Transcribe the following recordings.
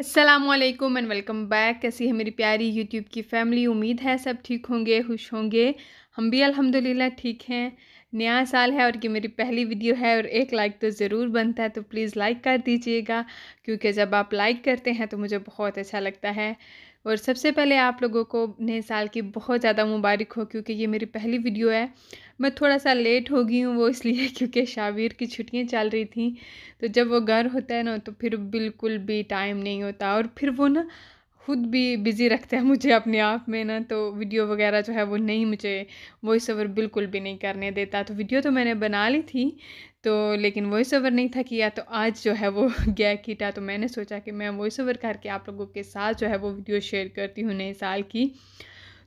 Aslam and welcome back कैसी है मेरी प्यारी यूट्यूब की फैमिली उम्मीद है सब ठीक होंगे खुश होंगे हम भी अल्हम्दुलिल्लाह ठीक हैं नया साल है और ये मेरी पहली वीडियो है और एक लाइक तो ज़रूर बनता है तो प्लीज़ लाइक कर दीजिएगा क्योंकि जब आप लाइक करते हैं तो मुझे बहुत अच्छा लगता है और सबसे पहले आप लोगों को नए साल की बहुत ज़्यादा मुबारक हो क्योंकि ये मेरी पहली वीडियो है मैं थोड़ा सा लेट हो गई हूँ वो इसलिए क्योंकि शावीर की छुट्टियाँ चल रही थी तो जब वो घर होता है ना तो फिर बिल्कुल भी टाइम नहीं होता और फिर वो ना खुद भी बिज़ी रखते हैं मुझे अपने आप में ना तो वीडियो वगैरह जो है वो नहीं मुझे वॉइस ओवर बिल्कुल भी नहीं करने देता तो वीडियो तो मैंने बना ली थी तो लेकिन वॉइस ओवर नहीं था किया तो आज जो है वो गया कीटा तो मैंने सोचा कि मैं वॉइस ओवर करके आप लोगों के साथ जो है वो वीडियो शेयर करती हूँ नए साल की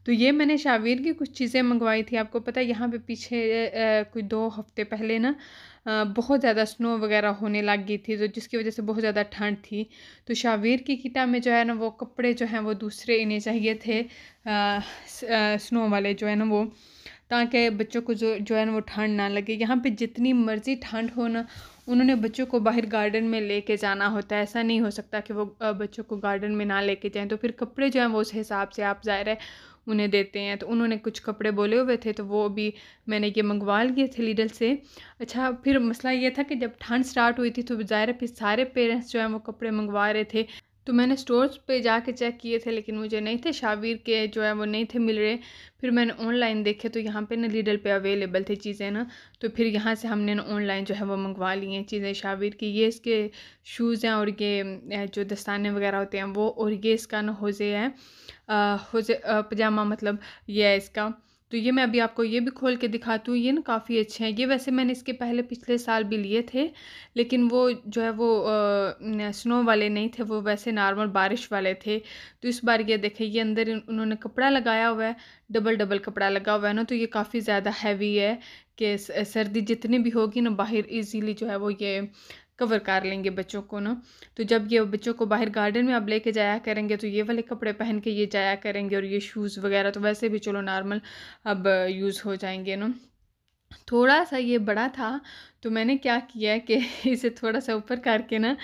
तो ये मैंने शावीर की कुछ चीज़ें मंगवाई थी आपको पता है यहाँ पे पीछे कुछ दो हफ्ते पहले ना बहुत ज़्यादा स्नो वगैरह होने लग गई थी तो जिसकी वजह से बहुत ज़्यादा ठंड थी तो शावीर की किटा में जो है ना वो कपड़े जो हैं वो दूसरे इन्हें चाहिए थे आ, स, आ, स्नो वाले जो है ना वो ताकि बच्चों को जो जो है वो ठंड ना लगे यहाँ पे जितनी मर्ज़ी ठंड हो ना उन्होंने बच्चों को बाहर गार्डन में लेके जाना होता है ऐसा नहीं हो सकता कि वो बच्चों को गार्डन में ना लेके जाएं तो फिर कपड़े जो हैं वो उस हिसाब से आप ज़ाहिर है उन्हें देते हैं तो उन्होंने कुछ कपड़े बोले हुए थे तो वो भी मैंने ये मंगवा लिए थे लीडल से अच्छा फिर मसला ये था कि जब ठंड स्टार्ट हुई थी तो ज़ाहिर फिर सारे पेरेंट्स जो हैं वो कपड़े मंगवा रहे थे तो मैंने स्टोर्स पे जाके चेक किए थे लेकिन मुझे नहीं थे शावीर के जो है वो नहीं थे मिल रहे फिर मैंने ऑनलाइन देखे तो यहाँ पे ना लीडल पे अवेलेबल थे चीज़ें ना तो फिर यहाँ से हमने ना ऑनलाइन जो है वो मंगवा ली हैं चीज़ें शावीर की ये इसके शूज़ हैं और ये जो दस्ताने वगैरह होते हैं वो और ये इसका ना होज़े है होज़े पजामा मतलब ये है इसका तो ये मैं अभी आपको ये भी खोल के दिखाती हूँ ये ना काफ़ी अच्छे हैं ये वैसे मैंने इसके पहले पिछले साल भी लिए थे लेकिन वो जो है वो आ, स्नो वाले नहीं थे वो वैसे नॉर्मल बारिश वाले थे तो इस बार ये देखें ये अंदर उन्होंने कपड़ा लगाया हुआ है डबल डबल कपड़ा लगा हुआ है ना तो ये काफ़ी ज़्यादा हैवी है कि सर्दी जितनी भी होगी ना बाहर ईजीली जो है वो ये कवर कर लेंगे बच्चों को ना तो जब ये बच्चों को बाहर गार्डन में आप लेके जाया करेंगे तो ये वाले कपड़े पहन के ये जाया करेंगे और ये शूज़ वगैरह तो वैसे भी चलो नॉर्मल अब यूज़ हो जाएंगे ना थोड़ा सा ये बड़ा था तो मैंने क्या किया कि इसे थोड़ा सा ऊपर करके ना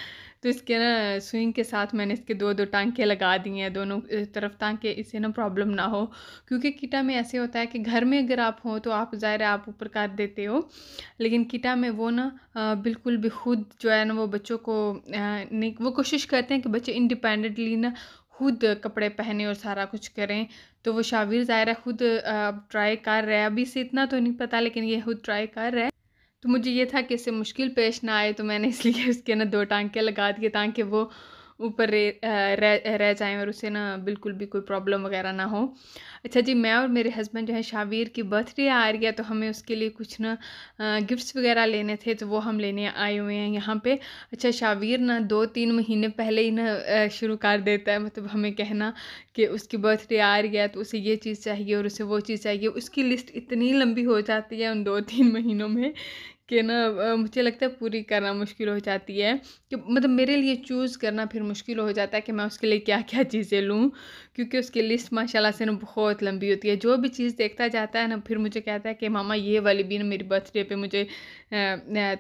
तो इसके ना स्विंग के साथ मैंने इसके दो दो टांके लगा दिए हैं दोनों तरफ ताकि इसे ना प्रॉब्लम ना हो क्योंकि कीटा में ऐसे होता है कि घर में अगर आप हो तो आप ज़ाहिर है आप ऊपर कर देते हो लेकिन कीटा में वो ना बिल्कुल भी खुद जो है ना वो बच्चों को नहीं वो कोशिश करते हैं कि बच्चे इंडिपेंडेंटली ना खुद कपड़े पहने और सारा कुछ करें तो वो शाविर ज़ाहिर है खुद अब ट्राई कर रहा है अभी से इतना तो नहीं पता लेकिन ये खुद ट्राई कर रहा है तो मुझे ये था कि इससे मुश्किल पेश ना आए तो मैंने इसलिए उसके ना दो टांके लगा दिए ताकि वो ऊपर रह रह जाएं और उसे ना बिल्कुल भी कोई प्रॉब्लम वगैरह ना हो अच्छा जी मैं और मेरे हस्बैंड जो है शावीर की बर्थडे आ रही है तो हमें उसके लिए कुछ ना गिफ्ट्स वगैरह लेने थे तो वो हम लेने आए हुए हैं यहाँ पे अच्छा शावीर ना दो तीन महीने पहले ही ना शुरू कर देता है मतलब हमें कहना कि उसकी बर्थडे आ रही है तो उसे ये चीज़ चाहिए और उसे वो चीज़ चाहिए उसकी लिस्ट इतनी लंबी हो जाती है उन दो तीन महीनों में कि ना मुझे लगता है पूरी करना मुश्किल हो जाती है कि मतलब मेरे लिए चूज़ करना फिर मुश्किल हो जाता है कि मैं उसके लिए क्या क्या चीज़ें लूँ क्योंकि उसकी लिस्ट माशाल्लाह से ना बहुत लंबी होती है जो भी चीज़ देखता जाता है ना फिर मुझे कहता है कि मामा ये वाली भी ना मेरी बर्थडे पे मुझे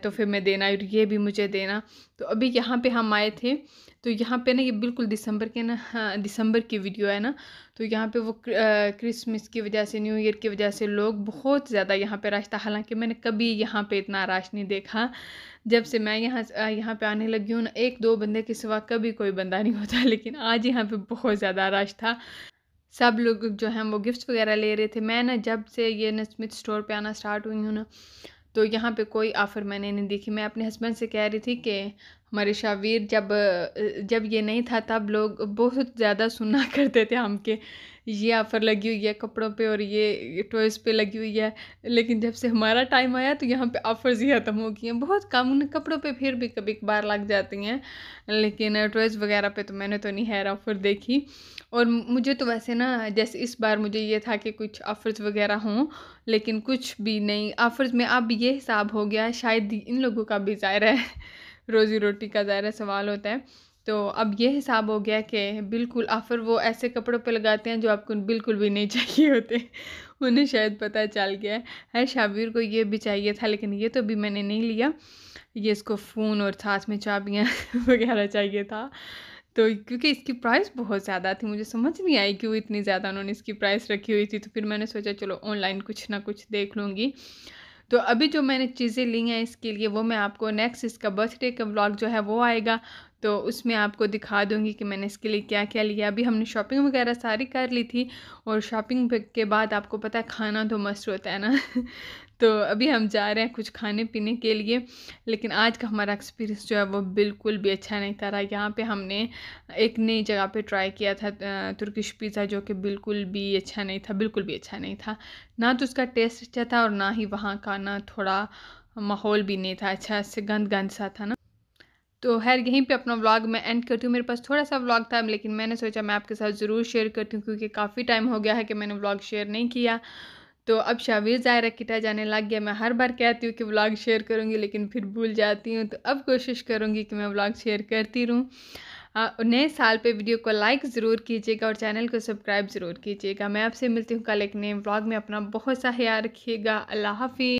तो फिर मैं देना और ये भी मुझे देना तो अभी यहाँ पर हम आए थे तो यहाँ पे ना ये बिल्कुल दिसंबर के ना हाँ, दिसंबर की वीडियो है ना तो यहाँ पे वो क्रिसमस की वजह से न्यू ईयर की वजह से लोग बहुत ज़्यादा यहाँ पे राश था हालांकि मैंने कभी यहाँ पे इतना राश नहीं देखा जब से मैं यहाँ यहाँ पे आने लगी हूँ ना एक दो बंदे के सिवा कभी कोई बंदा नहीं होता लेकिन आज यहाँ पर बहुत ज़्यादा राश था सब लोग जो हैं वो गिफ्ट्स वगैरह ले रहे थे मैं ना जब से ये न स्मिथ स्टोर पर आना स्टार्ट हुई हूँ ना तो यहाँ पे कोई ऑफ़र मैंने नहीं देखी मैं अपने हस्बैंड से कह रही थी कि मरीशावीर जब जब ये नहीं था तब लोग बहुत ज़्यादा सुना करते थे हम के ये ऑफ़र लगी हुई है कपड़ों पे और ये टॉयज़ पे लगी हुई है लेकिन जब से हमारा टाइम आया तो यहाँ पे ऑफ़र्स ही ख़त्म हो गई हैं बहुत कम उन कपड़ों पे फिर भी कभी कभार लग जाती हैं लेकिन टॉयज़ वगैरह पे तो मैंने तो नहीं हेयर ऑफ़र देखी और मुझे तो वैसे ना जैसे इस बार मुझे ये था कि कुछ ऑफ़र्स वगैरह हों लेकिन कुछ भी नहीं ऑफ़र्स में अब ये हिसाब हो गया शायद इन लोगों का भी ज़ाहिर है रोज़ी रोटी का ज़ाहिर सवाल होता है तो अब ये हिसाब हो गया कि बिल्कुल आफर वो ऐसे कपड़ों पे लगाते हैं जो आपको बिल्कुल भी नहीं चाहिए होते उन्हें शायद पता चल गया है शाबिर को ये भी चाहिए था लेकिन ये तो अभी मैंने नहीं लिया ये इसको फ़ोन और साथ में चाबियाँ वगैरह चाहिए था तो क्योंकि इसकी प्राइस बहुत ज़्यादा थी मुझे समझ नहीं आई कि वो इतनी ज़्यादा उन्होंने इसकी प्राइस रखी हुई थी तो फिर मैंने सोचा चलो ऑनलाइन कुछ ना कुछ देख लूँगी तो अभी जो मैंने चीज़ें ली हैं इसके लिए वो मैं आपको नेक्स्ट इसका बर्थडे का ब्लॉग जो है वो आएगा तो उसमें आपको दिखा दूँगी कि मैंने इसके लिए क्या क्या लिया अभी हमने शॉपिंग वगैरह सारी कर ली थी और शॉपिंग के बाद आपको पता है खाना तो मस्त होता है ना तो अभी हम जा रहे हैं कुछ खाने पीने के लिए लेकिन आज का हमारा एक्सपीरियंस जो है वो बिल्कुल भी अच्छा नहीं था रहा यहाँ पे हमने एक नई जगह पे ट्राई किया था तुर्किश पिज़्ज़ा जो कि बिल्कुल भी अच्छा नहीं था बिल्कुल भी अच्छा नहीं था ना तो उसका टेस्ट अच्छा था और ना ही वहाँ का ना थोड़ा माहौल भी नहीं था अच्छा से गंद गंद सा था ना तो खैर यहीं पे अपना व्लॉग मैं एंड करती हूँ मेरे पास थोड़ा सा व्लॉग था लेकिन मैंने सोचा मैं आपके साथ ज़रूर शेयर करती हूँ क्योंकि काफ़ी टाइम हो गया है कि मैंने व्लॉग शेयर नहीं किया तो अब शावीर ज़ायरा किटा जाने लग गया मैं हर बार कहती हूँ कि व्लॉग शेयर करूँगी लेकिन फिर भूल जाती हूँ तो अब कोशिश करूँगी कि मैं व्लॉग शेयर करती रहूँ नए साल पे वीडियो को लाइक ज़रूर कीजिएगा और चैनल को सब्सक्राइब ज़रूर कीजिएगा मैं आपसे मिलती हूँ कल एक नए व्लॉग में अपना बहुत सा ख्याल रखिएगा अल्लाह हाफि